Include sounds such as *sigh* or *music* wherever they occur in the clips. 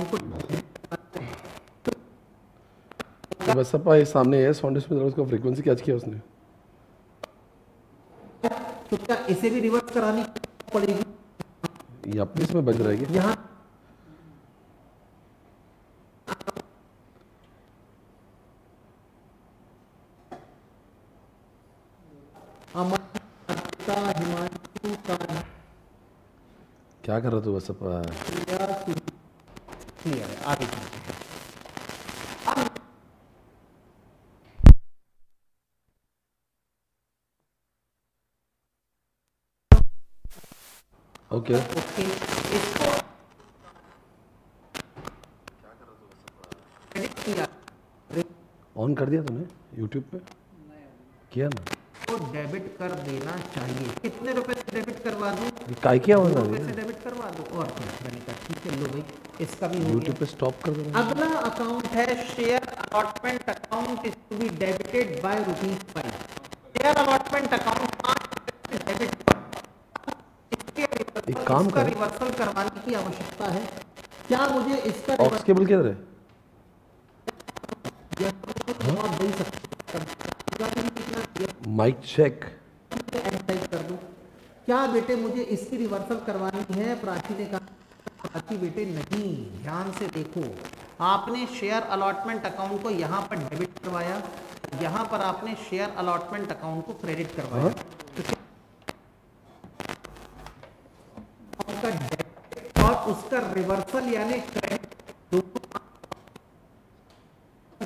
Form को तो बसपा ये सामने है फाउंडेशन में उसका फ्रीक्वेंसी कैच किया उसने तो क्या इसे भी रिवर्स करानी पड़ेगी ये अपने इसमें बज रहेगी यहाँ क्या कर रहा तू बसपा क्लियर है आगे चलते हैं ओके ओके इसको ऑन कर दिया तूने यूट्यूब पे किया ना डेबिट कर देना चाहिए कितने रुपए से डेबिट करवा दो काय क्या हो रहा है से डेबिट करवा दो और क्या मैंने ठीक है लो भाई इसका भी यूट्यूब पे स्टॉप कर दो अगला अकाउंट है share allotment account is to be debited by rupees five share allotment account पाँच डेबिट एक काम कर रिवर्सल करवाने की आवश्यकता है क्या मुझे इसका ऑक्स केबल किधर है बहुत माइक चेक कर दो क्या बेटे मुझे इसकी रिवर्सल करवानी है प्राची ने कहा प्राची बेटे नहीं ध्यान से देखो आपने शेयर अलॉटमेंट अकाउंट को यहाँ पर डेबिट करवाया यहाँ पर आपने शेयर अलॉटमेंट अकाउंट को क्रेडिट करवाया उसका हाँ। और उसका रिवर्सल यानी क्रेडिट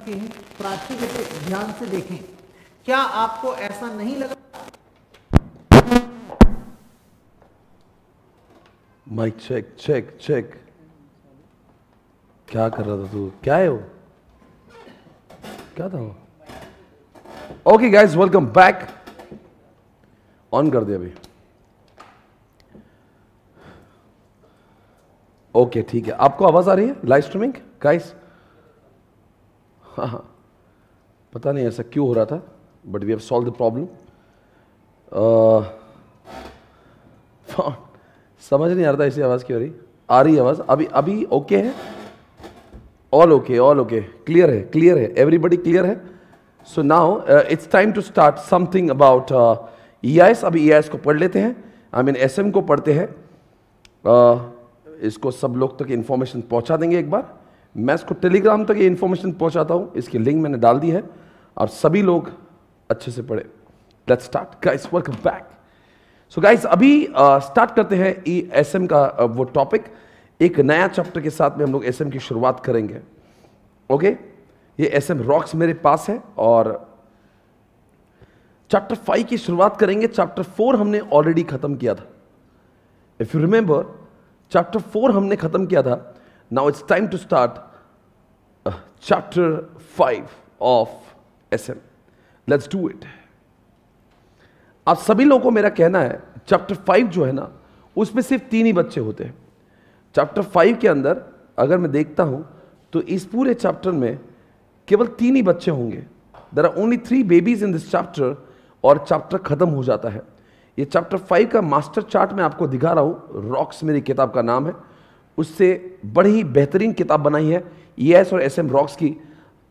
प्राची बेटे ध्यान से देखें क्या आपको ऐसा नहीं लगा माइक चेक चेक चेक क्या कर रहा था तू क्या है वो क्या था वो okay guys welcome back on कर दिया अभी ओके okay, ठीक है आपको आवाज आ रही है लाइव स्ट्रीमिंग गाइस हाँ हाँ पता नहीं ऐसा क्यों हो रहा था but we have solved the problem. Uh, *laughs* समझ नहीं आ रहा था ऐसी आवाज़ क्यों आ रही आ रही आवाज़ अभी अभी ओके है all okay all okay clear है क्लियर है एवरीबडी क्लियर है so now it's time to start something about E I S अभी ई आई एस को पढ़ लेते हैं आई मीन एस एम को पढ़ते हैं uh, इसको सब लोग तक इन्फॉर्मेशन पहुंचा देंगे एक बार मैं इसको टेलीग्राम तक ये इन्फॉर्मेशन पहुंचाता हूँ इसकी लिंक मैंने डाल दी है और सभी लोग अच्छे से पढ़े let's start guys welcome back so guys अभी स्टार्ट uh, करते हैं ई एस एम का uh, वो टॉपिक एक नया चैप्टर के साथ में हम लोग एस एम की शुरुआत करेंगे ओके okay? ये एस एम रॉक्स मेरे पास है और चैप्टर फाइव की शुरुआत करेंगे चैप्टर फोर हमने ऑलरेडी ख़त्म किया था if you remember chapter four हमने ख़त्म किया था now it's time to start chapter five of S M let's do it आप सभी लोगों को मेरा कहना है चैप्टर फाइव जो है ना उसमें सिर्फ तीन ही बच्चे होते हैं चैप्टर फाइव के अंदर अगर मैं देखता हूं तो इस पूरे चैप्टर में केवल तीन ही बच्चे होंगे there are only three babies in this chapter और चैप्टर खत्म हो जाता है ये चैप्टर फाइव का मास्टर चार्ट मैं आपको दिखा रहा हूँ रॉक्स मेरी किताब का नाम है उससे बड़ी ही बेहतरीन किताब बनाई है ई e एस और एस एम रॉक्स की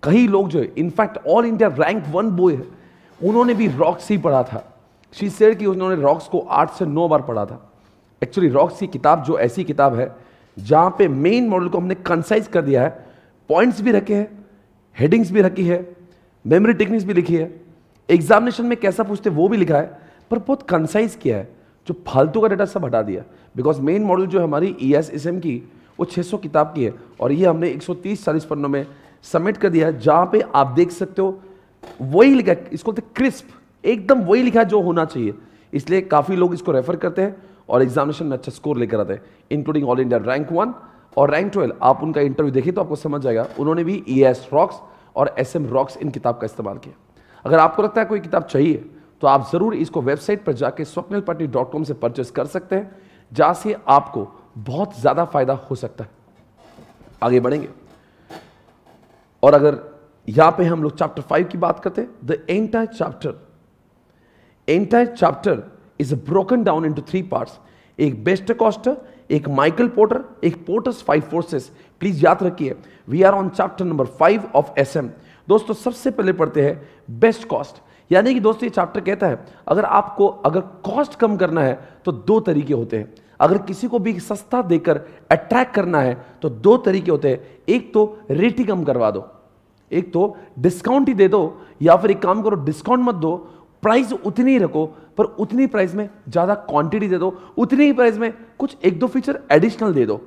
कई लोग जो है in fact all India rank one boy है उन्होंने भी रॉक्स ही पढ़ा था श्री शेर की उन्होंने रॉक्स को आठ से नौ बार पढ़ा था एक्चुअली रॉक्स की किताब जो ऐसी किताब है जहाँ पे मेन मॉडल को हमने कंसाइज कर दिया है पॉइंट्स भी रखे हैं हेडिंग्स भी रखी है मेमोरी टेक्निक्स भी लिखी है एग्जामिनेशन में कैसा पूछते वो भी लिखा है पर बहुत कंसाइज किया है जो फालतू का डाटा सब हटा दिया बिकॉज मेन मॉडल जो हमारी ई एस एस एम की वो 600 किताब की है और ये हमने 130 सौ पन्नों में सबमिट कर दिया जहां पे आप देख सकते हो वही लिखा है इसको क्रिस्प एकदम वही लिखा है जो होना चाहिए इसलिए काफ़ी लोग इसको रेफर करते हैं और एग्जामिनेशन में अच्छा स्कोर लेकर आते हैं including all India rank one और रैंक ट्वेल्व आप उनका इंटरव्यू देखिए तो आपको समझ जाएगा उन्होंने भी ई एस रॉक्स और एस एम रॉक्स इन किताब का इस्तेमाल किया अगर आपको लगता है कोई किताब चाहिए तो आप ज़रूर इसको वेबसाइट पर जाकर स्वप्निल पटनी डॉट कॉम से परचेस कर सकते हैं जहाँ से आपको बहुत ज़्यादा फायदा हो सकता है आगे बढ़ेंगे और अगर यहां पे हम लोग चैप्टर फाइव की बात करते the entire chapter entire chapter is broken down into three parts एक बेस्ट कॉस्टर एक माइकल पोर्टर एक पोर्टर्स फाइव फोर्सेस प्लीज याद रखिए we are on chapter number five of S दोस्तों सबसे पहले पढ़ते हैं बेस्ट कॉस्ट यानी कि दोस्तों ये चैप्टर कहता है अगर आपको अगर कॉस्ट कम करना है तो दो तरीके होते हैं अगर किसी को भी सस्ता देकर अट्रैक्ट करना है तो दो तरीके होते हैं एक तो रेटी कम करवा दो एक तो डिस्काउंट ही दे दो या फिर एक काम करो डिस्काउंट मत दो प्राइस उतनी ही रखो पर उतनी प्राइस में ज़्यादा क्वांटिटी दे दो उतनी ही प्राइस में कुछ एक दो फीचर एडिशनल दे दो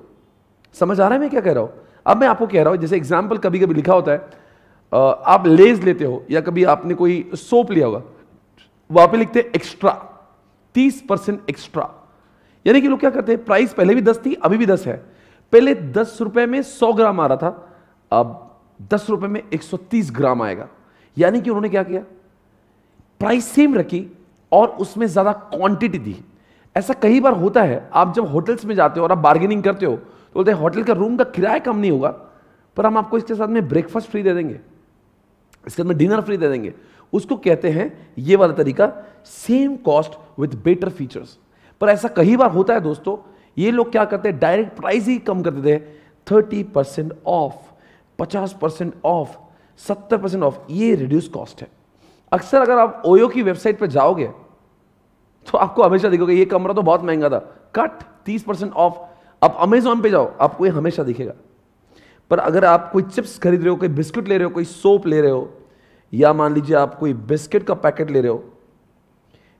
समझ आ रहा है मैं क्या कह रहा हूं अब मैं आपको कह रहा हूं जैसे एग्जाम्पल कभी कभी लिखा होता है आप लेज लेते हो या कभी आपने कोई सोप लिया होगा वहां पे लिखते हैं एक्स्ट्रा तीस परसेंट एक्स्ट्रा यानी कि लोग क्या करते हैं प्राइस पहले भी दस थी अभी भी दस है पहले दस रुपए में सौ ग्राम आ रहा था अब दस रुपए में 130 ग्राम आएगा यानी कि उन्होंने क्या किया प्राइस सेम रखी और उसमें ज़्यादा क्वांटिटी दी ऐसा कई बार होता है आप जब होटल्स में जाते हो और आप बार्गेनिंग करते हो तो बोलते हैं होटल का रूम का किराया कम नहीं होगा पर हम आपको इसके साथ में ब्रेकफास्ट फ्री दे देंगे इसके साथ में डिनर फ्री दे देंगे उसको कहते हैं ये वाला तरीका same cost with better features पर ऐसा कई बार होता है दोस्तों ये लोग क्या करते हैं डायरेक्ट प्राइस ही कम कर देते हैं थर्टी परसेंट ऑफ पचास परसेंट ऑफ सत्तर परसेंट ऑफ ये रिड्यूस कॉस्ट है अक्सर अगर आप ओयो की वेबसाइट पर जाओगे तो आपको हमेशा दिखोगे ये कमरा तो बहुत महंगा था कट तीस परसेंट ऑफ आप अमेजोन पे जाओ आपको ये हमेशा दिखेगा पर अगर आप कोई चिप्स खरीद रहे हो कोई बिस्किट ले रहे हो कोई सोप ले रहे हो या मान लीजिए आप कोई बिस्किट का पैकेट ले रहे हो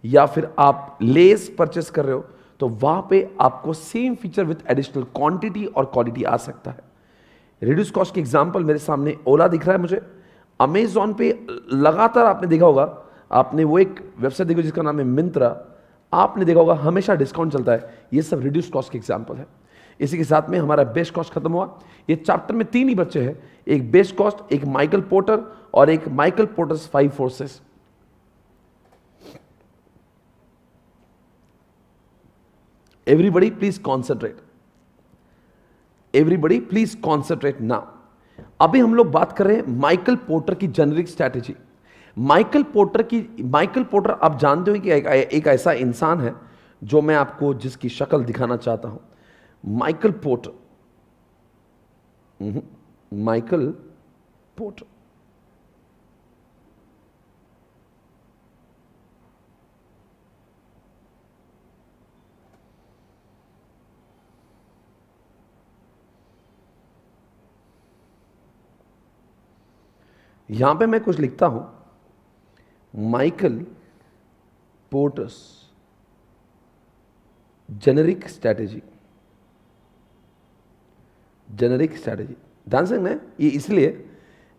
या फिर आप लेस परचेस कर रहे हो तो वहां पे आपको same feature with additional quantity और क्वालिटी आ सकता है रिड्यूस कॉस्ट की एग्जाम्पल मेरे सामने ओला दिख रहा है मुझे अमेजोन पे लगातार आपने देखा होगा आपने वो एक वेबसाइट देखी जिसका नाम है मिंत्रा आपने देखा होगा हमेशा डिस्काउंट चलता है ये सब रिड्यूस कॉस्ट की एग्जाम्पल है इसी के साथ में हमारा बेस्ट कॉस्ट खत्म हुआ ये चैप्टर में तीन ही बच्चे हैं एक बेस्ट कॉस्ट एक माइकल पोर्टर और एक Michael Porter's five forces everybody please concentrate everybody please concentrate now अभी हम लोग बात कर रहे हैं माइकल पोर्टर की जेनरिक स्ट्रैटेजी माइकल पोर्टर की माइकल पोर्टर आप जानते हो कि एक, एक ऐसा इंसान है जो मैं आपको जिसकी शक्ल दिखाना चाहता हूं माइकल पोर्टर माइकल पोर्टर यहां पे मैं कुछ लिखता हूं Michael Porter's generic strategy generic strategy ध्यान से मैं ये इसलिए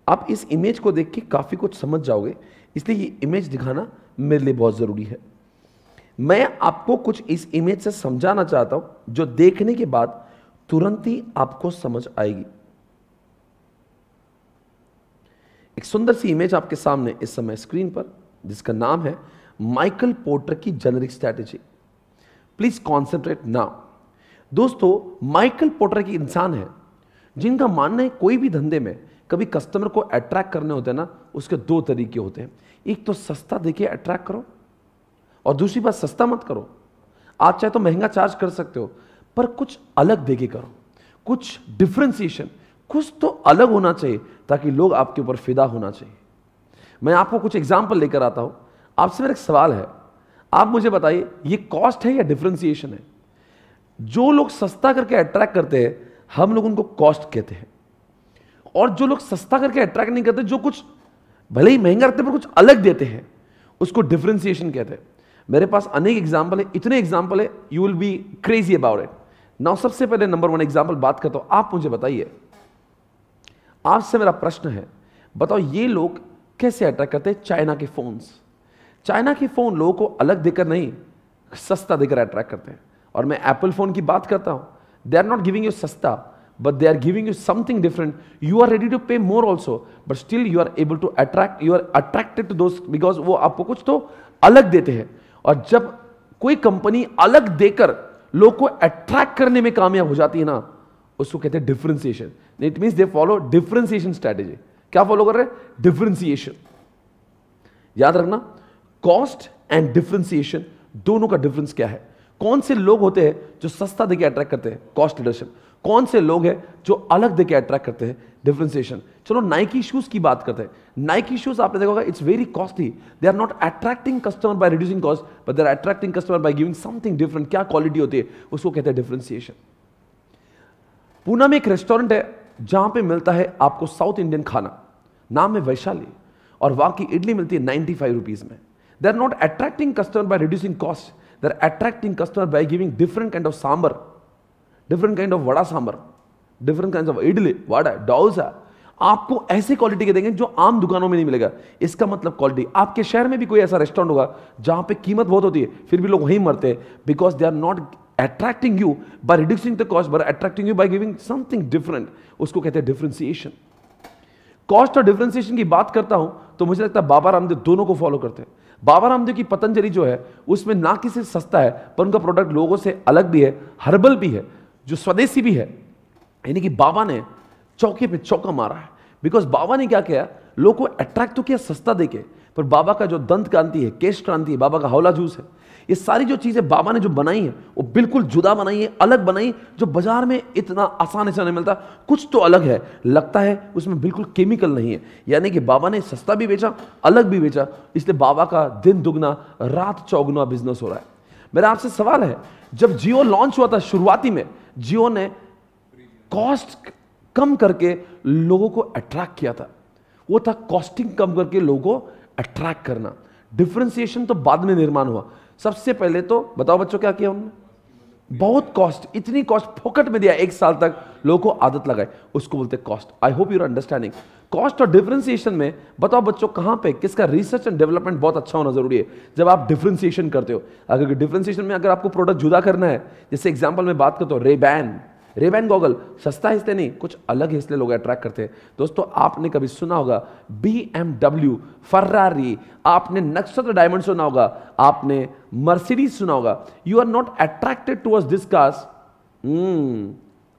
आप इस इमेज को देख के काफ़ी कुछ समझ जाओगे इसलिए ये इमेज दिखाना मेरे लिए बहुत ज़रूरी है मैं आपको कुछ इस इमेज से समझाना चाहता हूं जो देखने के बाद तुरंत ही आपको समझ आएगी एक सुंदर सी इमेज आपके सामने इस समय स्क्रीन पर जिसका नाम है माइकल पोर्टर की generic strategy please concentrate now दोस्तों माइकल पोर्टर की इंसान है जिनका मानना है कोई भी धंधे में कभी कस्टमर को अट्रैक्ट करने होते हैं ना उसके दो तरीके होते हैं एक तो सस्ता देके अट्रैक्ट करो और दूसरी बात सस्ता मत करो आप चाहे तो महंगा चार्ज कर सकते हो पर कुछ अलग देके करो कुछ डिफ्रेंसिएशन कुछ तो अलग होना चाहिए ताकि लोग आपके ऊपर फिदा होना चाहिए मैं आपको कुछ एग्जाम्पल लेकर आता हूँ आपसे मेरा एक सवाल है आप मुझे बताइए ये कॉस्ट है या डिफ्रेंसिएशन है जो लोग सस्ता करके अट्रैक्ट करते हैं हम लोग उनको कॉस्ट कहते हैं और जो लोग सस्ता करके अट्रैक्ट नहीं करते जो कुछ भले ही महंगा रखते पर कुछ अलग देते हैं उसको डिफ्रेंसिएशन कहते हैं मेरे पास अनेक एग्जाम्पल है इतने एग्जाम्पल है you will be crazy about it now सबसे पहले नंबर वन एग्जाम्पल बात करता हूँ आप मुझे बताइए आपसे मेरा प्रश्न है बताओ ये लोग कैसे अट्रैक्ट करते हैं चाइना के फ़ोन्स चाइना के फ़ोन लोगों को अलग देकर नहीं सस्ता देकर अट्रैक्ट करते हैं और मैं एप्पल फ़ोन की बात करता हूं they are not giving you सस्ता but they are giving you something different you are ready to pay more also but still you are able to attract you are attracted to दोस्त because वो आपको कुछ तो अलग देते हैं और जब कोई कंपनी अलग देकर लोग को अट्रैक्ट करने में कामयाब हो जाती है ना उसको कहते हैं differentiation it means they follow differentiation strategy क्या फॉलो कर रहे हैं डिफ्रेंसिएशन याद रखना कॉस्ट एंड डिफ्रेंसिएशन दोनों का डिफरेंस क्या है कौन से लोग होते हैं जो सस्ता देके अट्रैक्ट करते हैं कॉस्ट लीडरशिप कौन से लोग हैं जो अलग देके अट्रैक्ट करते हैं डिफ्रेंसिएशन चलो नाइकी शूज की बात करते हैं नाइकी शूज आपने देखा होगा it's very costly they are not attracting customer by reducing cost but they are attracting customer by giving something different क्या क्वालिटी होती है उसको कहते हैं डिफ्रेंसिएशन पूना में एक रेस्टोरेंट है जहां पे मिलता है आपको साउथ इंडियन खाना नाम है वैशाली और वहां की इडली मिलती है नाइन्टी फाइव रुपीज़ में they are not attracting customer by reducing cost they are attracting customer by giving different kind of sambar different kind of vada sambar different kind of idli vada dosa आपको ऐसे क्वालिटी के देंगे जो आम दुकानों में नहीं मिलेगा इसका मतलब क्वालिटी आपके शहर में भी कोई ऐसा रेस्टोरेंट होगा जहां पे कीमत बहुत होती है फिर भी लोग वहीं मरते हैं because they are not attracting you by reducing the cost, but attracting you by giving something different. उसको कहते हैं डिफ्रेंसिएशन कॉस्ट और डिफ्रेंसिएशन की बात करता हूं तो मुझे लगता है बाबा रामदेव दोनों को फॉलो करते हैं बाबा रामदेव की पतंजलि जो है उसमें ना कि सिर्फ सस्ता है पर उनका प्रोडक्ट लोगों से अलग भी है हर्बल भी है जो स्वदेशी भी है यानी कि बाबा ने चौके पे चौका मारा है बिकॉज बाबा ने क्या किया लोग को अट्रैक्ट तो किया सस्ता देके पर बाबा का जो दंत क्रांति है केश क्रांति है बाबा का हौला जूस है ये सारी जो चीज़ें बाबा ने जो बनाई है वो बिल्कुल जुदा बनाई है अलग बनाई जो बाजार में इतना आसानी से नहीं मिलता कुछ तो अलग है लगता है उसमें बिल्कुल केमिकल नहीं है यानी कि बाबा ने सस्ता भी बेचा अलग भी बेचा इसलिए बाबा का दिन दुगना रात चौगुना बिजनेस हो रहा है मेरा आपसे सवाल है जब जियो लॉन्च हुआ था शुरुआती में जियो ने कॉस्ट कम करके लोगों को अट्रैक्ट किया था वो था कॉस्टिंग कम करके लोगों को अट्रैक्ट करना डिफ्रेंसिएशन तो बाद में निर्माण हुआ सबसे पहले तो बताओ बच्चों क्या किया उन्होंने बहुत कॉस्ट इतनी कॉस्ट फोकट में दिया एक साल तक लोगों को आदत लगाए उसको बोलते cost I hope you're understanding cost और डिफ्रेंसिएशन में बताओ बच्चों कहां पे किसका रिसर्च एंड डेवलपमेंट बहुत अच्छा होना जरूरी है जब आप डिफ्रेंसिएशन करते हो अगर डिफ्रेंसिएशन में अगर आपको प्रोडक्ट जुदा करना है जैसे एग्जाम्पल में बात करता हूँ रेबैन रेबैन गॉगल सस्ता हिस्से नहीं कुछ अलग हिस्से लोग अट्रैक्ट करते हैं दोस्तों आपने कभी सुना होगा बी एम डब्ल्यू फर्रारी आपने नक्षत्र डायमंड सुना होगा आपने मर्सिडीज सुना होगा you are not attracted towards this cars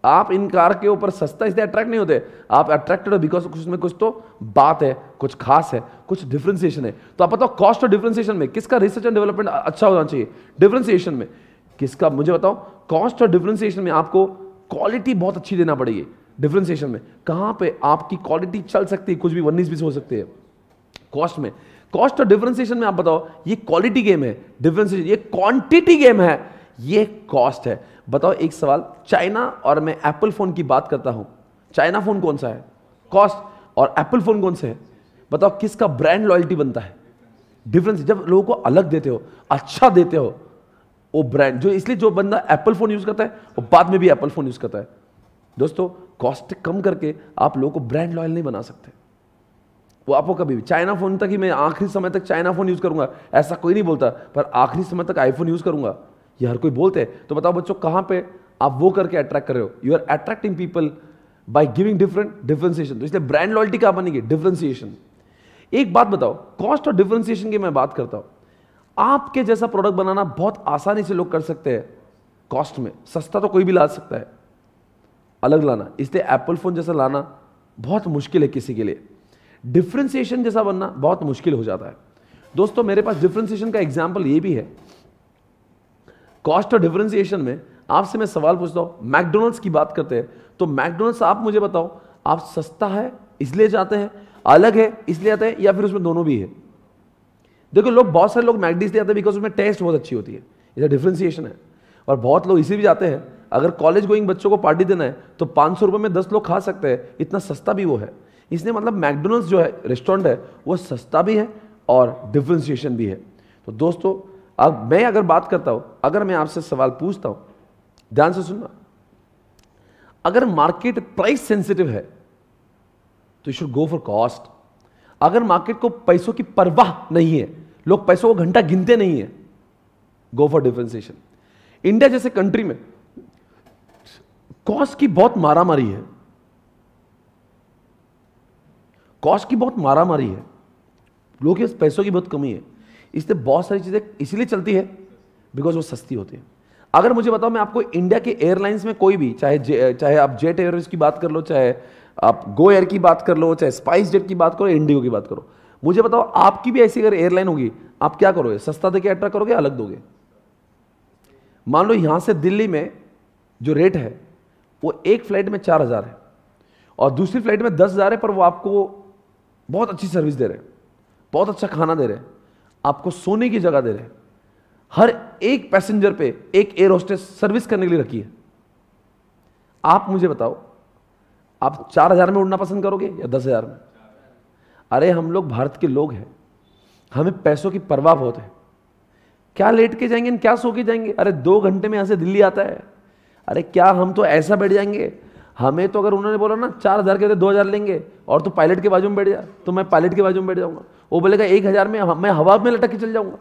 आप इन कार के ऊपर सस्ता इसलिए अट्रैक्ट नहीं होते आप अट्रैक्टेड हो बिकॉज कुछ में कुछ तो बात है कुछ खास है कुछ डिफ्रेंसिएशन है तो आप बताओ कॉस्ट और डिफ्रेंसिएशन में किसका रिसर्च एंड डेवलपमेंट अच्छा होना चाहिए डिफ्रेंसिएशन में किसका मुझे बताओ कॉस्ट और डिफ्रेंसिएशन में आपको क्वालिटी बहुत अच्छी देना पड़ेगी डिफ्रेंसिएशन में कहां पे आपकी क्वालिटी चल सकती है कुछ भी उन्नीस बीस हो सकते हैं कॉस्ट में कॉस्ट और डिफ्रेंसिएशन में आप बताओ ये क्वालिटी गेम है डिफ्रेंसिएशन ये क्वांटिटी गेम है ये कॉस्ट है बताओ एक सवाल चाइना और मैं एप्पल फोन की बात करता हूं चाइना फोन कौन सा है कॉस्ट और एप्पल फोन कौन सा है बताओ किसका ब्रांड लॉयल्टी बनता है डिफरेंस जब लोगों को अलग देते हो अच्छा देते हो वो ब्रांड जो इसलिए जो बंदा एप्पल फ़ोन यूज़ करता है वो बाद में भी एप्पल फ़ोन यूज़ करता है दोस्तों कॉस्ट कम करके आप लोगों को ब्रांड लॉयल नहीं बना सकते वो आपको कभी भी चाइना फ़ोन तक ही मैं आखिरी समय तक चाइना फ़ोन यूज़ करूंगा ऐसा कोई नहीं बोलता पर आखिरी समय तक आईफोन यूज़ करूंगा ये हर कोई बोलते हैं तो बताओ बच्चों कहां पे आप वो करके अट्रैक्ट कर रहे हो you are attracting people by giving different differentiation तो इसलिए ब्रांड लॉयल्टी कहां बनेगी डिफ्रेंसिएशन एक बात बताओ कॉस्ट और डिफ्रेंसिएशन की मैं बात करता हूँ आपके जैसा प्रोडक्ट बनाना बहुत आसानी से लोग कर सकते हैं कॉस्ट में सस्ता तो कोई भी ला सकता है अलग लाना इसलिए एप्पल फ़ोन जैसा लाना बहुत मुश्किल है किसी के लिए डिफ्रेंसिएशन जैसा बनना बहुत मुश्किल हो जाता है दोस्तों मेरे पास डिफ्रेंसिएशन का एग्जाम्पल ये भी है कॉस्ट और डिफ्रेंसिएशन में आपसे मैं सवाल पूछता हूँ मैकडोनल्ड्स की बात करते हैं तो मैकडोनल्ड्स आप मुझे बताओ आप सस्ता है इसलिए जाते हैं अलग है इसलिए आते हैं या फिर उसमें दोनों भी है देखो लोग बहुत सारे लोग मैगडीज इसलिए आते हैं बिकॉज उसमें टेस्ट बहुत अच्छी होती है इधर डिफ्रेंसिएशन है और बहुत लोग इसी भी जाते हैं अगर कॉलेज गोइंग बच्चों को पार्टी देना है तो पाँच सौ में दस लोग खा सकते हैं इतना सस्ता भी वो है इसलिए मतलब मैकडोनल्ड्स जो है रेस्टोरेंट है वो सस्ता भी है और डिफ्रेंसिएशन भी है तो दोस्तों अब मैं अगर बात करता हूँ अगर मैं आपसे सवाल पूछता हूँ ध्यान से सुनना अगर मार्केट प्राइस सेंसिटिव है तो you should go for cost अगर मार्केट को पैसों की परवाह नहीं है लोग पैसों को घंटा गिनते नहीं है गो फॉर डिफ्रेंसिएशन इंडिया जैसे कंट्री में कॉस्ट की बहुत मारामारी है कॉस्ट की बहुत मारामारी है लोग के पैसों की बहुत कमी है इसलिए बहुत सारी चीज़ें इसीलिए चलती है बिकॉज वो सस्ती होती है अगर मुझे बताओ मैं आपको इंडिया के एयरलाइंस में कोई भी चाहे चाहे आप जेट एयरवेज की बात कर लो चाहे आप गो एयर की बात कर लो चाहे स्पाइस जेट की बात करो इंडिगो की बात करो मुझे बताओ आपकी भी ऐसी अगर एयरलाइन होगी आप क्या करोगे सस्ता देके अट्रैक्ट करोगे अलग दोगे मान लो यहाँ से दिल्ली में जो रेट है वो एक फ्लाइट में चार हज़ार है और दूसरी फ्लाइट में दस हज़ार है पर वो आपको बहुत अच्छी सर्विस दे रहे हैं बहुत अच्छा खाना दे रहे हैं आपको सोने की जगह दे रहे हैं हर एक पैसेंजर पे एक एयर होस्टेस सर्विस करने के लिए रखी है आप मुझे बताओ आप चार हज़ार में उड़ना पसंद करोगे या दस हज़ार में अरे हम लोग भारत के लोग हैं हमें पैसों की परवाह बहुत है क्या लेट के जाएंगे क्या सो के जाएंगे अरे दो घंटे में यहाँ से दिल्ली आता है अरे क्या हम तो ऐसा बैठ जाएंगे हमें तो अगर उन्होंने बोला ना चार हज़ार के तो दो हज़ार लेंगे और तो पायलट के बाजू में बैठ जा तो मैं पायलट के बाजू में बैठ जाऊँगा वो बोलेगा एक हज़ार में मैं हवा में लटक के चल जाऊँगा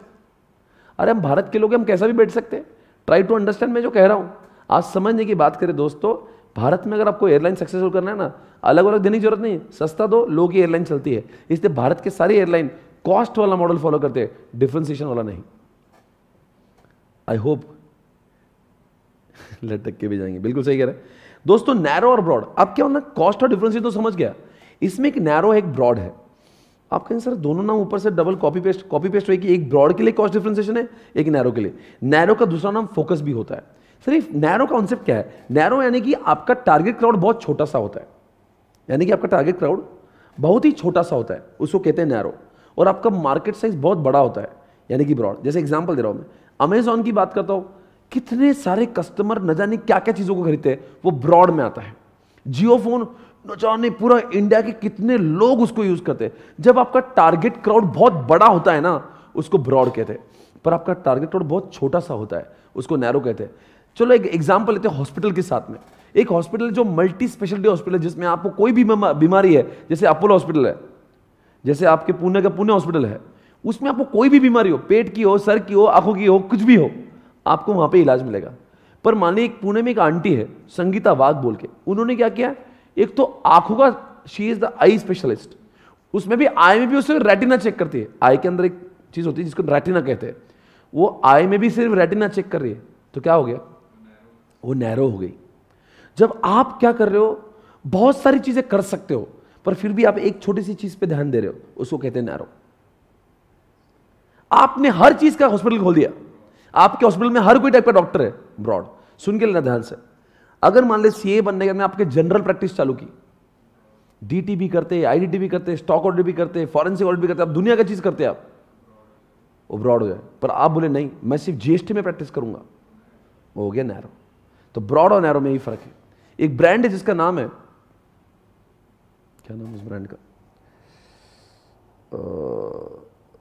अरे हम भारत के लोग हम कैसा भी बैठ सकते हैं ट्राई टू अंडरस्टैंड मैं जो कह रहा हूँ आज समझने की बात करें दोस्तों भारत में अगर आपको एयरलाइन सक्सेसफुल करना है ना अलग अलग देने की जरूरत नहीं सस्ता दो तो लोग की एयरलाइन चलती है इसलिए भारत के सारी एयरलाइन कॉस्ट वाला मॉडल फॉलो करते हैं डिफ्रेंसिएशन वाला नहीं आई होप *laughs* लटक के भी जाएंगे बिल्कुल सही कह रहे हैं दोस्तों नैरो और ब्रॉड अब क्या होना कॉस्ट और डिफरेंस तो समझ गया इसमें एक नैरो एक ब्रॉड है आप कहें सर दोनों नाम ऊपर से double copy paste copy paste होगी एक ब्रॉड के लिए कॉस्ट डिफरेंसिएशन है एक नैरो के लिए नैरो का दूसरा नाम फोकस भी होता है सर ये नैरो कॉन्सेप्ट क्या है नैरो यानी कि आपका टारगेट क्राउड बहुत छोटा सा होता है यानी कि आपका टारगेट क्राउड बहुत ही छोटा सा होता है उसको कहते हैं नैरो और आपका मार्केट साइज बहुत बड़ा होता है यानी कि ब्रॉड जैसे एग्जाम्पल दे रहा हूँ मैं अमेजोन की बात करता हूँ कितने सारे कस्टमर न जाने क्या क्या चीज़ों को खरीदते हैं वो ब्रॉड में आता है जियो फोन न जाने पूरा इंडिया के कितने लोग उसको यूज़ करते हैं जब आपका टारगेट क्राउड बहुत बड़ा होता है ना उसको ब्रॉड कहते हैं पर आपका टारगेट क्राउड बहुत छोटा सा होता है उसको नैरो कहते हैं चलो एक एग्जाम्पल लेते हैं हॉस्पिटल के साथ में एक हॉस्पिटल जो मल्टी स्पेशलिटी हॉस्पिटल है जिसमें आपको कोई भी बीमारी है जैसे अपोलो हॉस्पिटल है जैसे आपके पुणे का पुणे हॉस्पिटल है उसमें आपको कोई भी बीमारी हो पेट की हो सर की हो आंखों की हो कुछ भी हो आपको वहां पे इलाज मिलेगा पर मान ली एक पुणे में एक आंटी है संगीता वाघ बोल के उन्होंने क्या किया एक तो आंखों का she is the eye specialist उसमें भी आई में भी उससे रेटिना चेक करती है आई के अंदर एक चीज होती है जिसको रेटिना कहते हैं वो आई में भी सिर्फ रेटिना चेक कर रही है तो क्या हो गया वो नैरो हो गई जब आप क्या कर रहे हो बहुत सारी चीज़ें कर सकते हो पर फिर भी आप एक छोटी सी चीज़ पे ध्यान दे रहे हो उसको कहते हैं नैरो आपने हर चीज़ का हॉस्पिटल खोल दिया आपके हॉस्पिटल में हर कोई टाइप का डॉक्टर है ब्रॉड सुन के लेना ध्यान से अगर मान ले सीए बनने के आपके जनरल प्रैक्टिस चालू की डी भी करते आई भी करते स्टॉक ऑर्डर भी करते फॉरेंसिक ऑर्डर भी करते आप दुनिया का चीज़ करते आप वो ब्रॉड हो जाए पर आप बोले नहीं मैं सिर्फ जीएसटी में प्रैक्टिस करूंगा वो हो गया नैरो तो ब्रॉड और नैरो में ही फर्क है एक ब्रांड है जिसका नाम है क्या नाम उस ब्रांड का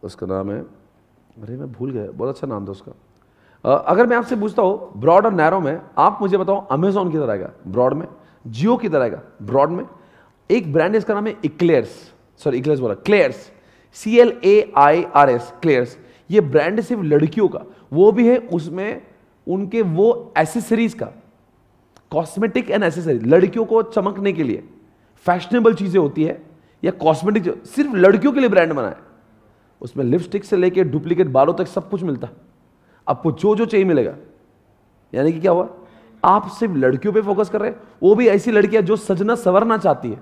उसका नाम है अरे मैं भूल गया बहुत अच्छा नाम था उसका अगर मैं आपसे पूछता हूँ ब्रॉड और नैरो में आप मुझे बताओ अमेजोन किधर आएगा ब्रॉड में जियो किधर आएगा ब्रॉड में एक ब्रांड है इसका नाम है इक्लेयर्स सॉरी इक्लेयर्स बोला Claire's C L A I R S Claire's ये ब्रांड सिर्फ लड़कियों का वो भी है उसमें उनके वो एसेसरीज का कॉस्मेटिक एंड एसेसरी लड़कियों को चमकने के लिए फैशनेबल चीज़ें होती है या कॉस्मेटिक सिर्फ लड़कियों के लिए ब्रांड बना है उसमें लिपस्टिक से लेके डुप्लीकेट बालों तक सब कुछ मिलता आपको जो जो चाहिए मिलेगा यानी कि क्या हुआ आप सिर्फ लड़कियों पे फोकस कर रहे हैं वो भी ऐसी लड़कियां जो सजना सवरना चाहती है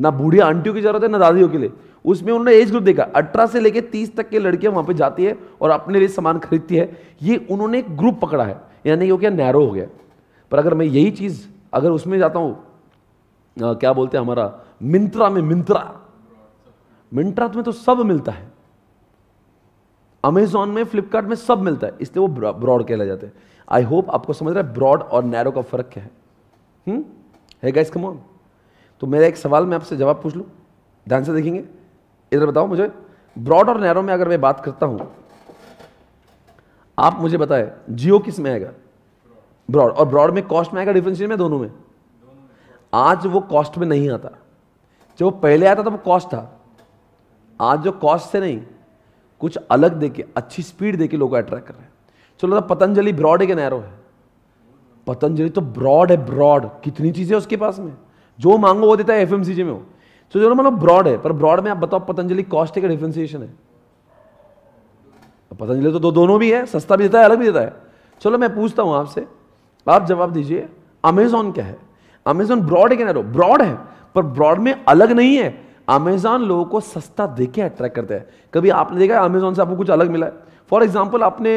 ना बूढ़िया आंटियों की जरूरत है ना दादियों के लिए उसमें उन्होंने एज ग्रुप देखा अठारह से लेकर तीस तक की लड़कियां वहां पर जाती है और अपने लिए सामान खरीदती है ये उन्होंने एक ग्रुप पकड़ा है यानी कि वो क्या नैरो हो गया पर अगर मैं यही चीज़ अगर उसमें जाता हूँ क्या बोलते हैं हमारा मिंत्रा में मिंत्रा मिंत्रा में तो सब मिलता है अमेजोन में फ्लिपकार्ट में सब मिलता है इसलिए वो ब्रॉड कहला जाते हैं आई होप आपको समझ रहा है ब्रॉड और नैरो का फर्क क्या है है गाइस कम ऑन तो मेरा एक सवाल मैं आपसे जवाब पूछ लूँ ध्यान से देखेंगे इधर बताओ मुझे ब्रॉड और नैरो में अगर मैं बात करता हूँ आप मुझे बताएं जियो किस में आएगा ब्रॉड और ब्रॉड में कॉस्ट में आएगा डिफ्रेंशिएशन में दोनों में आज वो कॉस्ट में नहीं आता जब वो पहले आता था वो कॉस्ट था आज जो कॉस्ट से नहीं कुछ अलग दे के अच्छी स्पीड दे के लोगों अट्रैक्ट कर रहे हैं चलो तो पतंजलि ब्रॉड है कि नैरो है पतंजलि तो ब्रॉड है ब्रॉड कितनी चीज़ें उसके पास में जो मांगो वो देता है एफ में हो तो जो मतलब ब्रॉड है पर ब्रॉड में आप बताओ पतंजलि कॉस्ट है डिफ्रेंसिएशन है पतंजलि तो दो दोनों भी है सस्ता भी देता है अलग भी देता है चलो मैं पूछता हूं आपसे आप जवाब दीजिए अमेजोन क्या है अमेजोन ब्रॉड है क्या नो ब्रॉड है पर ब्रॉड में अलग नहीं है अमेजॉन लोगों को सस्ता दे के अट्रैक्ट करता है कभी आपने देखा अमेजोन से आपको कुछ अलग मिला है फॉर एग्जाम्पल आपने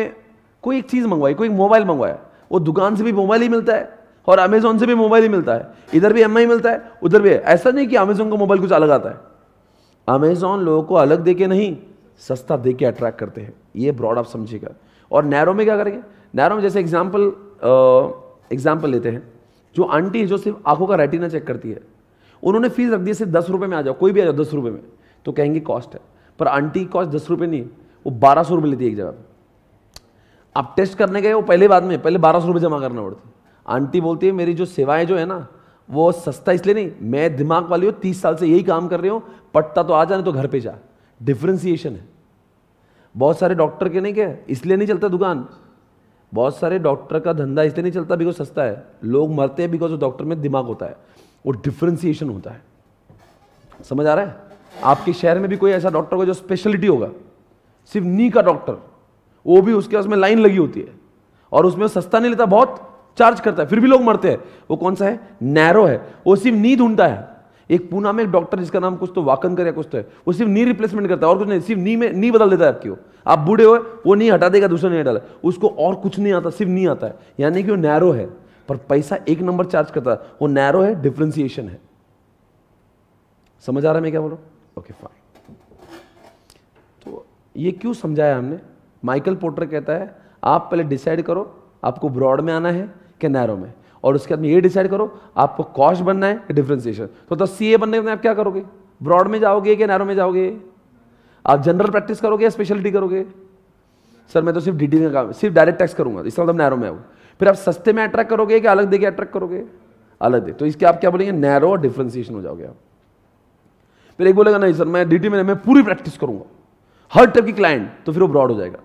कोई एक चीज़ मंगवाई कोई एक मोबाइल मंगवाया वो दुकान से भी मोबाइल ही मिलता है और अमेजोन से भी मोबाइल ही मिलता है इधर भी एम मिलता है उधर भी ऐसा नहीं कि अमेजोन का मोबाइल कुछ अलग आता है अमेजोन लोगों को अलग दे के नहीं सस्ता दे के अट्रैक्ट करते हैं ये ब्रॉड आप समझिएगा और नैरो में क्या करेंगे नैरो में जैसे एग्जाम्पल एग्जाम्पल लेते हैं जो आंटी है जो सिर्फ आंखों का रेटिना चेक करती है उन्होंने फीस रख दी सिर्फ दस रुपये में आ जाओ कोई भी आ जाओ दस रुपये में तो कहेंगे कॉस्ट है पर आंटी की कॉस्ट दस रुपये नहीं वो बारह सौ रुपये लेती है एक जगह आप टेस्ट करने गए वो पहले बाद में पहले बारह सौ रुपये जमा करना पड़ता आंटी बोलती है मेरी जो सेवाएं जो है ना वो सस्ता इसलिए नहीं मैं दिमाग वाली हूँ तीस साल से यही काम कर रही हूँ पटता तो आ जाने तो घर पे जा डिफ्रेंसिएशन है बहुत सारे डॉक्टर के नहीं क्या इसलिए नहीं चलता दुकान बहुत सारे डॉक्टर का धंधा इसलिए नहीं चलता बिकॉज सस्ता है लोग मरते हैं बिकॉज डॉक्टर में दिमाग होता है वो डिफ्रेंसिएशन होता है समझ आ रहा है आपके शहर में भी कोई ऐसा डॉक्टर होगा जो स्पेशलिटी होगा सिर्फ नी का डॉक्टर वो भी उसके उसमें लाइन लगी होती है और उसमें सस्ता नहीं लेता बहुत चार्ज करता है फिर भी लोग मरते हैं वो कौन सा है नैरो है वो सिर्फ नी ढूंढता है एक पूना में एक डॉक्टर जिसका नाम कुछ तो कर या कुछ तो है वो सिर्फ नी रिप्लेसमेंट करता है और कुछ नहीं सिर्फ नी में नी बदल देता है आपकी वो आप बूढ़े हो वो नहीं हटा देगा दूसरा नहीं हटा उसको और कुछ नहीं आता सिर्फ नहीं आता है यानी कि वो नैरो है पर पैसा एक नंबर चार्ज करता है वो नैरो है डिफ्रेंसिएशन है समझ आ रहा है मैं क्या बोलो ओके फाइन तो ये क्यों समझाया हमने माइकल पोर्टर कहता है आप पहले डिसाइड करो आपको ब्रॉड में आना है कि नैरो में और उसके बाद में ये डिसाइड करो आपको कॉस्ट बनना है डिफ्रेंसिएशन तो तो सी बनने में आप क्या करोगे ब्रॉड में जाओगे कि नैरो में जाओगे आप जनरल प्रैक्टिस करोगे या स्पेशलिटी करोगे सर मैं तो सिर्फ डी में काम सिर्फ डायरेक्ट टैक्स करूंगा इसका मतलब नैरो में आऊँ फिर आप सस्ते में अट्रैक्ट करोगे कि अलग दे के अट्रैक्ट करोगे अलग दे तो इसके आप क्या बोलेंगे नैरो और डिफ्रेंसिएशन हो जाओगे आप फिर एक बोलेगा नहीं सर मैं डी में मैं पूरी प्रैक्टिस करूंगा हर टाइप की क्लाइंट तो फिर वो ब्रॉड हो जाएगा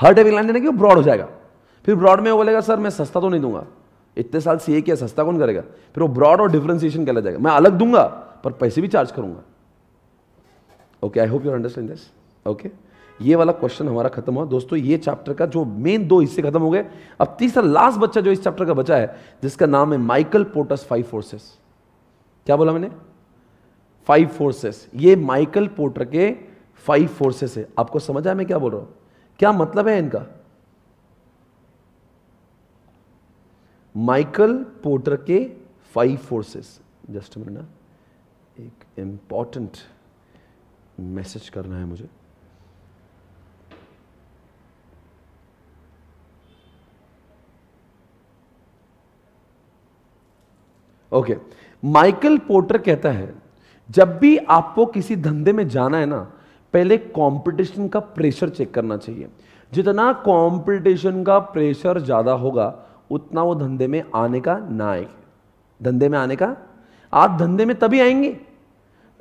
हर टाइप की क्लाइंट यानी कि वो ब्रॉड हो जाएगा फिर ब्रॉड में वो बोलेगा सर मैं सस्ता तो नहीं दूंगा इतने साल सी किया सस्ता कौन करेगा फिर वो ब्रॉड और डिफ्रेंसिएशन कहला जाएगा मैं अलग दूंगा पर पैसे भी चार्ज करूंगा okay I hope you understand this okay ये वाला क्वेश्चन हमारा खत्म हुआ दोस्तों ये चैप्टर का जो मेन दो हिस्से खत्म हो गए अब तीसरा लास्ट बच्चा जो इस चैप्टर का बचा है जिसका नाम है माइकल पोर्टस फाइव फोर्सेस क्या बोला मैंने फाइव फोर्सेस ये माइकल पोर्टर के फाइव फोर्सेस है आपको समझ आया मैं क्या बोल रहा हूं क्या मतलब है इनका माइकल पोर्टर के फाइव फोर्सेस जस्ट मिनट ना एक इम्पॉर्टेंट मैसेज करना है मुझे ओके माइकल पोर्टर कहता है जब भी आपको किसी धंधे में जाना है ना पहले कंपटीशन का प्रेशर चेक करना चाहिए जितना कंपटीशन का प्रेशर ज़्यादा होगा उतना वो धंधे में आने का ना आए धंधे में आने का आप धंधे में तभी आएंगे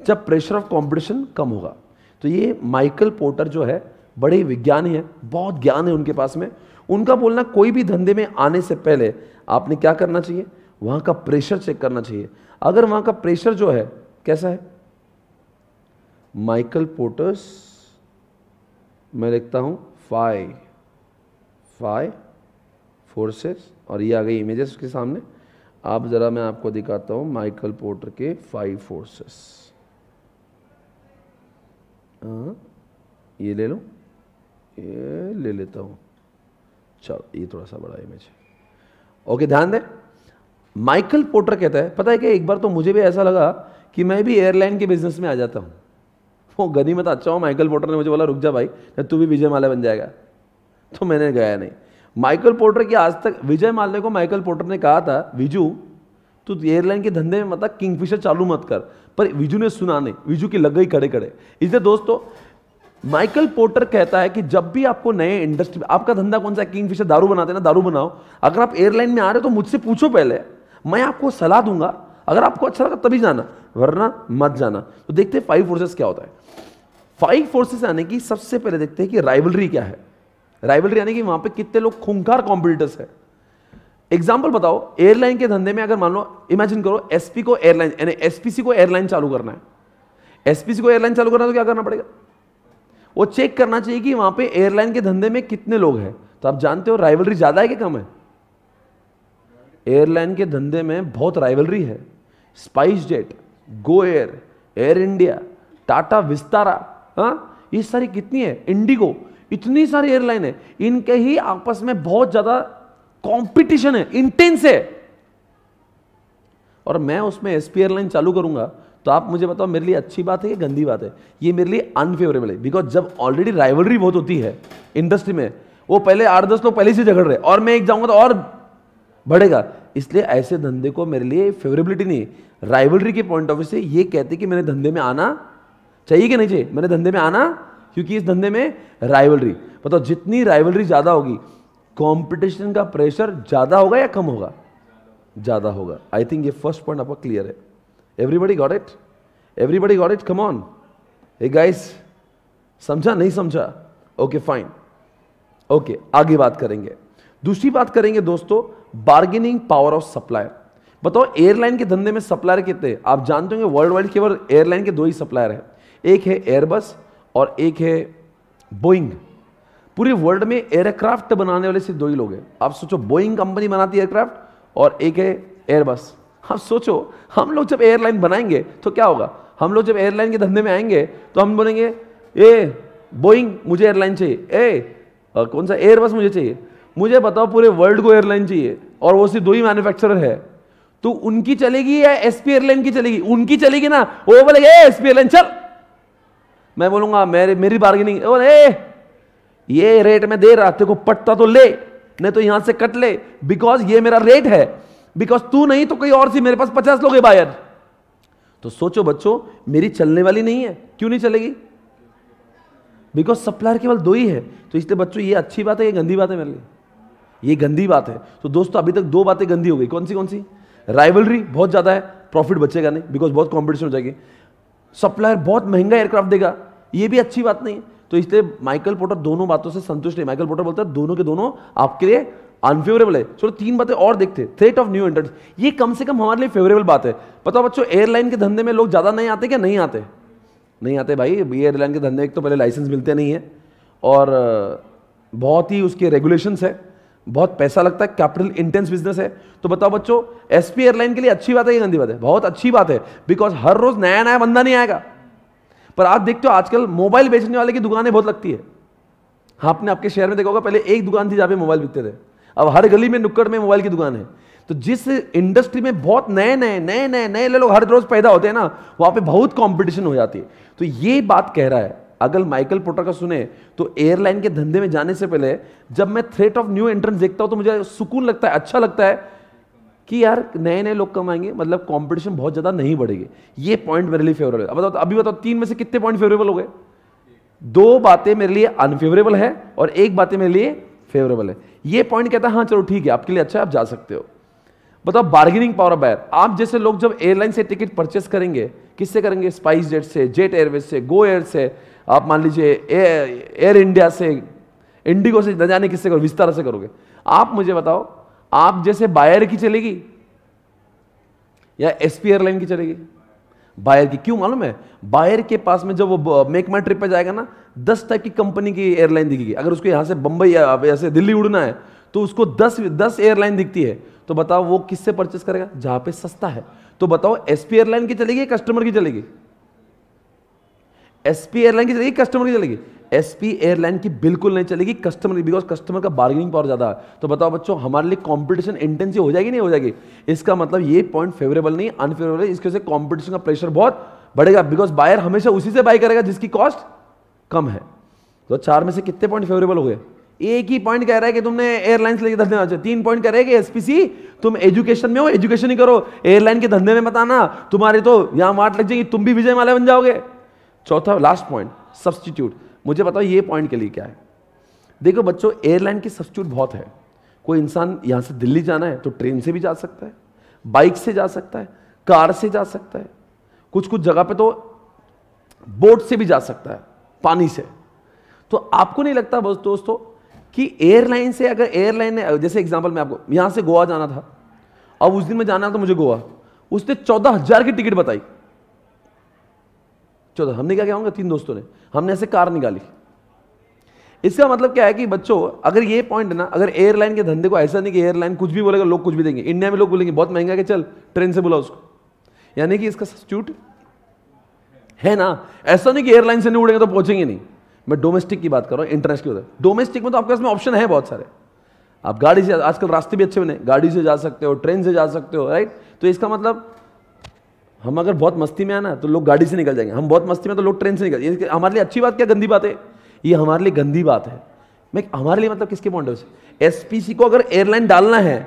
जब प्रेशर ऑफ कंपटीशन कम होगा तो ये माइकल पोर्टर जो है बड़े विज्ञानी हैं बहुत ज्ञान है उनके पास में उनका बोलना कोई भी धंधे में आने से पहले आपने क्या करना चाहिए वहां का प्रेशर चेक करना चाहिए अगर वहां का प्रेशर जो है कैसा है माइकल पोर्टर्स मैं लिखता हूं फाइव फाइव फोर्सेस और ये आ गई इमेजेस के सामने आप ज़रा मैं आपको दिखाता हूँ माइकल पोर्टर के फाइव हाँ, फोर्सेस ये ले लो ये ले लेता हूँ चलो ये थोड़ा सा बड़ा इमेज है ओके ध्यान दें माइकल पोर्टर कहता है पता है कि एक बार तो मुझे भी ऐसा लगा कि मैं भी एयरलाइन के बिजनेस में आ जाता हूँ वो मत अच्छा हो माइकल पोर्टर ने मुझे बोला रुक जा भाई तू भी विजय माला बन जाएगा तो मैंने गया नहीं माइकल पोर्टर की आज तक विजय माल्या को माइकल पोर्टर ने कहा था विजू तू तो एयरलाइन के धंधे में मतलब किंगफिशर चालू मत कर पर विजू ने सुना नहीं विजू की लग गई खड़े खड़े इसलिए दोस्तों माइकल पोर्टर कहता है कि जब भी आपको नए इंडस्ट्री आपका धंधा कौन सा है किंगफिशर दारू बनाते ना दारू बनाओ अगर आप एयरलाइन में आ रहे हो तो मुझसे पूछो पहले मैं आपको सलाह दूंगा अगर आपको अच्छा लगा तभी जाना वरना मत जाना तो देखते हैं फाइव फोर्सेस क्या होता है फाइव फोर्सेस आने की सबसे पहले देखते हैं कि राइवलरी क्या है राइवलरी यानी कि वहां पे कितने लोग खूंखार कॉम्पिटिटर्स है एग्जाम्पल बताओ एयरलाइन के धंधे में अगर मान लो इमेजिन करो एसपी को एयरलाइन यानी एसपीसी को एयरलाइन चालू करना है एसपीसी को एयरलाइन चालू करना है तो क्या करना पड़ेगा वो चेक करना चाहिए कि वहां पे एयरलाइन के धंधे में कितने लोग हैं तो आप जानते हो राइवलरी ज्यादा है कि कम है एयरलाइन के धंधे में बहुत राइवलरी है SpiceJet GoAir Air India Tata Vistara हाँ ये सारी कितनी है इंडिगो इतनी सारी एयरलाइन है इनके ही आपस में बहुत ज्यादा कंपटीशन है इंटेंस है और मैं उसमें एस एयरलाइन चालू करूंगा तो आप मुझे बताओ मेरे लिए अच्छी बात है या गंदी बात है ये मेरे लिए अनफेवरेबल है बिकॉज जब ऑलरेडी राइवलरी बहुत होती है इंडस्ट्री में वो पहले आठ दस लोग पहले से झगड़ रहे और मैं एक जाऊंगा तो और बढ़ेगा इसलिए ऐसे धंधे को मेरे लिए फेवरेबिलिटी नहीं राइवलरी के पॉइंट ऑफ व्यू से ये कहते कि मेरे धंधे में आना चाहिए कि नहीं चाहिए मेरे धंधे में आना क्योंकि इस धंधे में राइवलरी मतलब बताओ जितनी राइवलरी ज़्यादा होगी कंपटीशन का प्रेशर ज़्यादा होगा या कम होगा ज़्यादा होगा आई थिंक ये फर्स्ट पॉइंट आपका क्लियर है everybody got it everybody got it come on uh guys समझा नहीं समझा ओके फाइन ओके आगे बात करेंगे दूसरी बात करेंगे दोस्तों बार्गेनिंग पावर ऑफ सप्लायर बताओ एयरलाइन के धंधे में सप्लायर कितने आप जानते होंगे वर्ल्ड वाइड केवल एयरलाइन के दो ही सप्लायर हैं एक है एयरबस और एक है बोइंग पूरे वर्ल्ड में एयरक्राफ्ट बनाने वाले सिर्फ दो ही लोग हैं आप सोचो बोइंग कंपनी बनाती है एयरक्राफ्ट और एक है एयरबस आप सोचो हम लोग जब एयरलाइन बनाएंगे तो क्या होगा हम लोग जब एयरलाइन के धंधे में आएंगे तो हम बोलेंगे ए बोइंग मुझे एयरलाइन चाहिए ए आ, कौन सा एयरबस मुझे चाहिए मुझे बताओ पूरे वर्ल्ड को एयरलाइन चाहिए और वो सिर्फ दो ही मैन्युफैक्चरर है तो उनकी चलेगी या एसपी एयरलाइन की चलेगी उनकी चलेगी ना वो बोले एसपी एयरलाइन चल मैं बोलूंगा मेरे मेरी बार्गेनिंग ए ये रेट में दे रहा तेरे को पटता तो ले नहीं तो यहां से कट ले बिकॉज ये मेरा रेट है बिकॉज तू नहीं तो कोई और सी मेरे पास पचास लोग है बायर तो सोचो बच्चों मेरी चलने वाली नहीं है क्यों नहीं चलेगी बिकॉज सप्लायर केवल दो ही है तो इसलिए बच्चों ये अच्छी बात है ये गंदी बात है मेरे लिए ये गंदी बात है तो दोस्तों अभी तक दो बातें गंदी हो गई कौन सी कौन सी राइवलरी बहुत ज़्यादा है प्रॉफिट बचेगा नहीं बिकॉज बहुत कॉम्पिटिशन हो जाएगी सप्लायर बहुत महंगा एयरक्राफ्ट देगा ये भी अच्छी बात नहीं तो इसलिए माइकल पोटर दोनों बातों से संतुष्ट नहीं माइकल पोटर बोलता है दोनों के दोनों आपके लिए अनफेवरेबल है चलो तीन बातें और देखते हैं थ्रेट ऑफ न्यू एंट्रेंस ये कम से कम हमारे लिए फेवरेबल बात है पता बच्चों एयरलाइन के धंधे में लोग ज़्यादा नहीं आते क्या नहीं आते नहीं आते भाई एयरलाइन के धंधे एक तो पहले लाइसेंस मिलते नहीं है और बहुत ही उसके रेगुलेशन है बहुत पैसा लगता है कैपिटल इंटेंस बिजनेस है तो बताओ बच्चों एसपी एयरलाइन के लिए अच्छी बात है या गंदी बात है बहुत अच्छी बात है बिकॉज हर रोज नया नया बंदा नहीं आएगा पर आप देखते हो आजकल मोबाइल बेचने वाले की दुकानें बहुत लगती है हाँ आपने आपके शहर में देखा होगा पहले एक दुकान थी जहाँ पे मोबाइल बिकते थे अब हर गली में नुक्कड़ में मोबाइल की दुकान है तो जिस इंडस्ट्री में बहुत नए नए नए नए नए लोग हर रोज पैदा होते हैं ना वहाँ पे बहुत कंपटीशन हो जाती है तो ये बात कह रहा है अगर माइकल पोटर का सुने तो एयरलाइन के धंधे में जाने से पहले जब मैं थ्रेट ऑफ न्यू एंट्रेंस देखता हूँ तो मुझे सुकून लगता है अच्छा लगता है कि यार नए नए लोग कम आएंगे मतलब कॉम्पिटिशन बहुत ज़्यादा नहीं बढ़ेगी ये पॉइंट मेरे लिए फेवरेबल है अब बताओ अभी बताओ तीन में से कितने पॉइंट फेवरेबल हो गए दो बातें मेरे लिए अनफेवरेबल है और एक बातें मेरे लिए फेवरेबल है ये पॉइंट कहता है हाँ चलो ठीक है आपके लिए अच्छा है आप जा सकते हो बताओ बार्गेनिंग पावर ऑफ बायर आप जैसे लोग जब एयरलाइन से टिकट परचेस करेंगे किससे करेंगे स्पाइस जेट से जेट एयरवेज से गो एयर से आप मान लीजिए एयर इंडिया से इंडिगो से न जाने किससे करो विस्तार से करोगे आप मुझे बताओ आप जैसे बायर की चलेगी या एसपी एयरलाइन की चलेगी बायर की क्यों मालूम है बायर के पास में जब वो मेक माई ट्रिप पे जाएगा ना दस टाइप की कंपनी की एयरलाइन दिखेगी अगर उसको यहां से बंबई या ऐसे दिल्ली उड़ना है तो उसको दस दस एयरलाइन दिखती है तो बताओ वो किससे परचेस करेगा जहां पे सस्ता है तो बताओ एसपी एयरलाइन की चलेगी कस्टमर की चलेगी एस पी एयरलाइन की चलेगी कस्टमर की चलेगी एसपी एयरलाइन की बिल्कुल नहीं चलेगी कस्टमर बिकॉज कस्टमर का बार्गेनिंग पावर ज़्यादा है तो बताओ बच्चों हमारे लिए कॉम्पिटिशन इंटेंसिव हो जाएगी नहीं हो जाएगी इसका मतलब ये पॉइंट फेवरेबल नहीं अनफेवरेबल है इसके वजह से कॉम्पिटिशन का प्रेशर बहुत बढ़ेगा बिकॉज बायर हमेशा उसी से बाई करेगा जिसकी कॉस्ट कम है तो चार में से कितने पॉइंट फेवरेबल हुए एक ही पॉइंट कह रहा है कि तुमने एयरलाइंस लेके धंधे में तीन पॉइंट कह रहे हैं कि एसपीसी तुम एजुकेशन में हो एजुकेशन ही करो एयरलाइन के धंधे में बताना तुम्हारे तो यहां वाट लग जाएगी तुम भी विजय माला बन जाओगे चौथा लास्ट पॉइंट सब्सटीट्यूट मुझे बताओ ये पॉइंट के लिए क्या है देखो बच्चों एयरलाइन की सब्सिट्यूट बहुत है कोई इंसान यहाँ से दिल्ली जाना है तो ट्रेन से भी जा सकता है बाइक से जा सकता है कार से जा सकता है कुछ कुछ जगह पे तो बोट से भी जा सकता है पानी से तो आपको नहीं लगता बस दोस्तों कि एयरलाइन से अगर एयरलाइन ने जैसे एग्जाम्पल मैं आपको यहाँ से गोवा जाना था अब उस दिन में जाना था मुझे गोवा उसने चौदह हज़ार की टिकट बताई चौदह हमने क्या क्या होंगे तीन दोस्तों ने हमने ऐसे कार निकाली इसका मतलब क्या है कि बच्चों अगर ये पॉइंट है ना अगर एयरलाइन के धंधे को ऐसा नहीं कि एयरलाइन कुछ भी बोलेगा लोग कुछ भी देंगे इंडिया में लोग बोलेंगे बहुत महंगा कि चल ट्रेन से बुला उसको यानी कि इसका सब्सिट्यूट है ना ऐसा नहीं कि एयरलाइन से नहीं उड़ेंगे तो पहुंचेंगे नहीं मैं डोमेस्टिक की बात कर रहा हूँ इंटरनेशनल उधर डोमेस्टिक में तो आपके पास में ऑप्शन है बहुत सारे आप गाड़ी से आजकल रास्ते भी अच्छे बने गाड़ी से जा सकते हो ट्रेन से जा सकते हो राइट तो इसका मतलब हम अगर बहुत मस्ती में आना तो लोग गाड़ी से निकल जाएंगे हम बहुत मस्ती में तो लोग ट्रेन से निकल जाएंगे हमारे लिए अच्छी बात क्या गंदी बात है ये हमारे लिए गंदी बात है मैं हमारे लिए मतलब किसके पॉइंट से एसपीसी को अगर एयरलाइन डालना है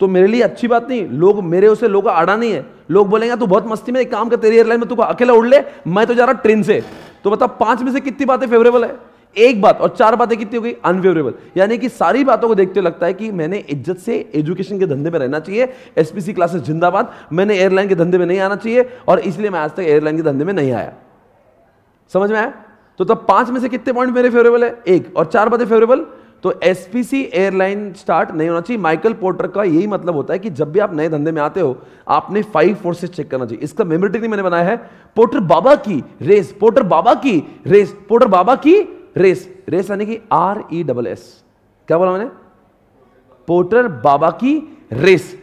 तो मेरे लिए अच्छी बात नहीं लोग मेरे उसे लोग अड़ा नहीं है लोग बोलेंगे तू बहुत मस्ती में एक काम कर तेरी एयरलाइन में तू अकेला उड़ ले मैं तो जा रहा ट्रेन से तो बता मतलब पांच में से कितनी बातें फेवरेबल है एक बात और चार बातें कितनी हो गई अनफेवरेबल यानी कि सारी बातों को देखते लगता है कि मैंने इज्जत से एजुकेशन के धंधे में रहना चाहिए एसपीसी क्लासेस जिंदाबाद मैंने एयरलाइन के धंधे में नहीं आना चाहिए और इसलिए मैं आज तक एयरलाइन के धंधे में नहीं आया समझ में आया तो तब पांच में से कितने पॉइंट मेरे फेवरेबल है एक और चार बातें फेवरेबल तो एसपीसी एयरलाइन स्टार्ट नहीं होना चाहिए माइकल पोर्टर का यही मतलब होता है कि जब भी आप नए धंधे में आते हो आपने फाइव फोर्सेस चेक करना चाहिए इसका मेमोरिटी मैंने बनाया है पोर्टर बाबा की रेस पोर्टर बाबा की रेस पोर्टर बाबा की रेस रेस यानी कि आर ई डबल एस क्या बोला मैंने पोर्टर बाबा की रेस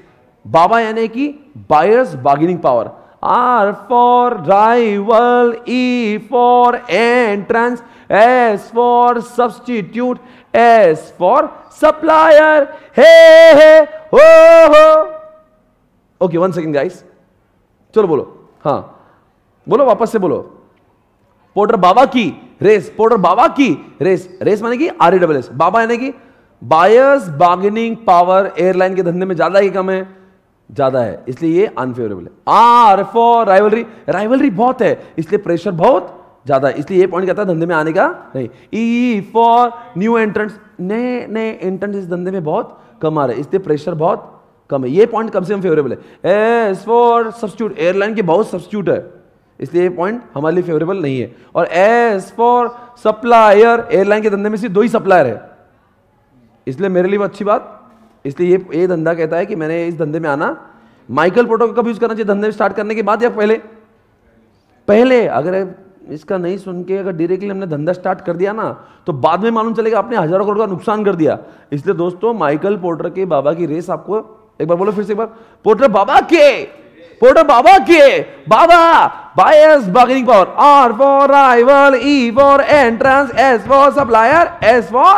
बाबा यानी कि buyers bargaining power R for rivalry E for entrance S for substitute S for supplier hey hey ho ho okay one second guys चलो बोलो हाँ बोलो वापस से बोलो पोर्टर बाबा की रेस पोर्टर बाबा की रेस रेस माने की आर डबल एस बाबा यानी कि बायर्स बार्गेनिंग पावर एयरलाइन के धंधे में ज्यादा ही कम है ज्यादा है इसलिए ये अनफेवरेबल है आर फॉर राइवलरी राइवलरी बहुत है इसलिए प्रेशर बहुत ज्यादा इसलिए ये पॉइंट कहता है धंधे में आने का नहीं ई फॉर न्यू एंट्रेंस नए नए एंट्रेंस इस धंधे में बहुत कम आ रहे हैं इसलिए प्रेशर बहुत कम है ये पॉइंट कम से कम फेवरेबल है एस फॉर सब्सिट्यूट एयरलाइन के बहुत सब्सिट्यूट है इसलिए ये पॉइंट हमारे लिए फेवरेबल नहीं है और एज फॉर सप्लायर एयरलाइन के धंधे में सिर्फ दो ही सप्लायर है इसलिए मेरे लिए वो अच्छी बात इसलिए ये ये धंधा कहता है कि मैंने इस धंधे में आना माइकल प्रोटोकॉल कब यूज़ करना चाहिए धंधे में स्टार्ट करने के बाद या पहले पहले अगर इसका नहीं सुन के अगर डायरेक्टली हमने धंधा स्टार्ट कर दिया ना तो बाद में मालूम चलेगा आपने हजारों करोड़ का नुकसान कर दिया इसलिए दोस्तों माइकल पोर्टर के बाबा की रेस आपको एक बार बोलो फिर से एक बार पोर्टर बाबा के Porter Baba K. Baba. Buyers bargaining power. R for rival. E for entrance. S for supplier. S for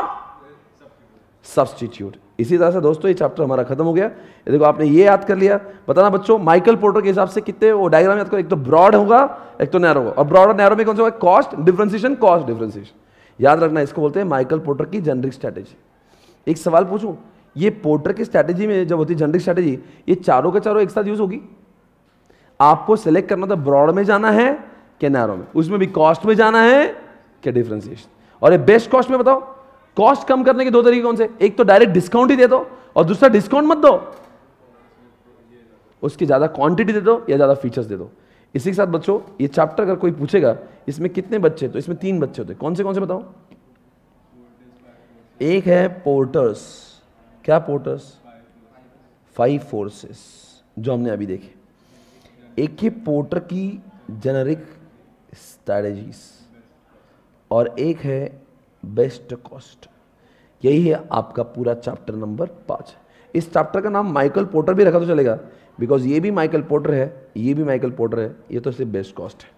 substitute इसी तरह से दोस्तों ये चैप्टर हमारा खत्म हो गया ये देखो आपने ये याद कर लिया बताना बच्चों माइकल पोर्टर के हिसाब से कितने वो डायग्राम याद करो एक तो ब्रॉड होगा एक तो नैरो होगा और ब्रॉड और नैरो में कौन सा होगा कॉस्ट डिफरेंशिएशन कॉस्ट डिफरेंशिएशन याद रखना इसको बोलते हैं माइकल पोर्टर की जेनरिक स्ट्रैटेजी एक सवाल पूछूं ये पोर्टर की स्ट्रैटेजी में जब होती है जेनरिक स्ट्रैटेजी ये चारों के चारों एक साथ यूज होगी आपको सेलेक्ट करना था ब्रॉड में जाना है क्या नैरो में उसमें भी कॉस्ट में जाना है क्या डिफ्रेंसिएशन और ये बेस्ट कॉस्ट में बताओ कॉस्ट कम करने के दो तरीके कौन से एक तो डायरेक्ट डिस्काउंट ही दे दो और दूसरा डिस्काउंट मत दो उसकी ज़्यादा क्वांटिटी दे दो या ज़्यादा फीचर्स दे दो इसी के साथ बच्चों ये चैप्टर अगर कोई पूछेगा इसमें कितने बच्चे तो इसमें तीन बच्चे होते कौन से कौन से बताओ एक है पोर्टर्स क्या पोर्टर्स फाइव फोर्सेस जो हमने अभी देखे ए के पोर्टर की जेनरिक स्ट्रेटजीज और एक है बेस्ट कॉस्ट यही है आपका पूरा चैप्टर नंबर पाँच इस चैप्टर का नाम माइकल पोर्टर भी रखा तो चलेगा बिकॉज ये भी माइकल पोर्टर है ये भी माइकल पोर्टर है ये तो सिर्फ बेस्ट कॉस्ट है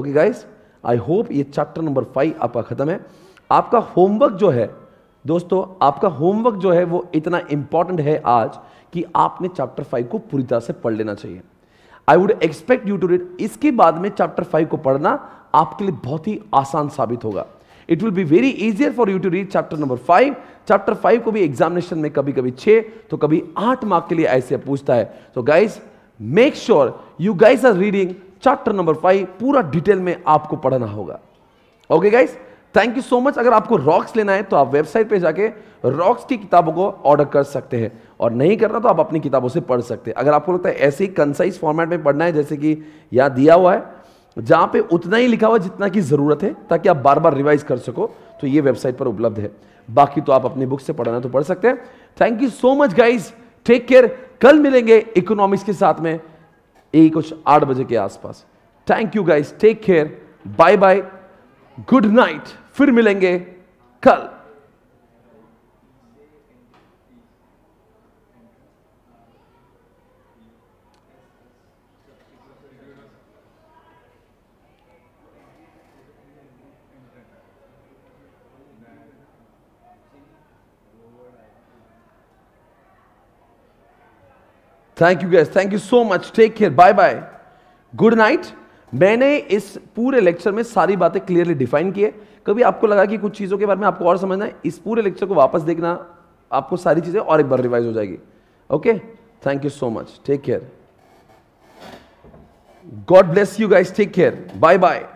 ओके गाइस आई होप ये चैप्टर नंबर फाइव आपका ख़त्म है आपका होमवर्क जो है दोस्तों आपका होमवर्क जो है वो इतना इंपॉर्टेंट है आज कि आपने चैप्टर फाइव को पूरी तरह से पढ़ लेना चाहिए I would expect you to read इसके बाद में चैप्टर फाइव को पढ़ना आपके लिए बहुत ही आसान साबित होगा it will be very easier for you to read chapter number five chapter five को भी एग्जामिनेशन में कभी कभी छः तो कभी आठ मार्क के लिए ऐसे पूछता है तो guys make sure you guys are reading chapter number five पूरा डिटेल में आपको पढ़ना होगा okay guys thank you so much अगर आपको रॉक्स लेना है तो आप वेबसाइट पे जाके रॉक्स की किताबों को ऑर्डर कर सकते हैं और नहीं करना तो आप अपनी किताबों से पढ़ सकते हैं अगर आपको लगता है ऐसे ही कंसाइज फॉर्मेट में पढ़ना है जैसे कि यहाँ दिया हुआ है जहाँ पे उतना ही लिखा हुआ जितना की ज़रूरत है ताकि आप बार बार रिवाइज कर सको तो ये वेबसाइट पर उपलब्ध है बाकी तो आप अपनी बुक से पढ़ना तो पढ़ सकते हैं thank you so much guys take care कल मिलेंगे इकोनॉमिक्स के साथ में यही कुछ आठ बजे के आसपास thank you guys take care bye bye good night फिर मिलेंगे कल thank you guys thank you so much take care bye bye good night मैंने इस पूरे लेक्चर में सारी बातें क्लियरली डिफाइन की है कभी आपको लगा कि कुछ चीज़ों के बारे में आपको और समझना है इस पूरे लेक्चर को वापस देखना आपको सारी चीज़ें और एक बार रिवाइज हो जाएगी okay thank you so much take care God bless you guys take care bye bye